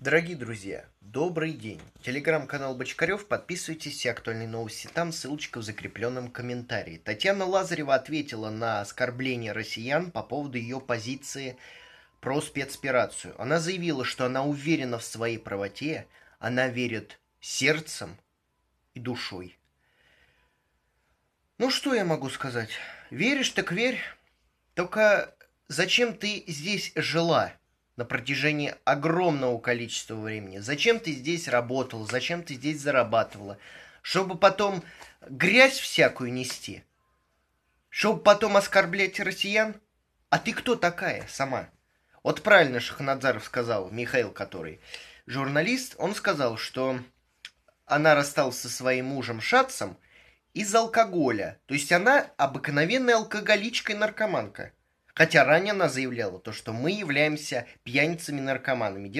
Дорогие друзья, добрый день. Телеграм-канал Бочкарев, подписывайтесь, все актуальные новости там, ссылочка в закрепленном комментарии. Татьяна Лазарева ответила на оскорбление россиян по поводу ее позиции про спецоперацию. Она заявила, что она уверена в своей правоте, она верит сердцем и душой. Ну что я могу сказать? Веришь, так верь. Только зачем ты здесь жила? на протяжении огромного количества времени. Зачем ты здесь работал, зачем ты здесь зарабатывала? Чтобы потом грязь всякую нести? Чтобы потом оскорблять россиян? А ты кто такая сама? Вот правильно Шахнадзаров сказал, Михаил который. Журналист, он сказал, что она рассталась со своим мужем Шатцем из за алкоголя. То есть она обыкновенная алкоголичка и наркоманка. Хотя ранее она заявляла, то, что мы являемся пьяницами-наркоманами.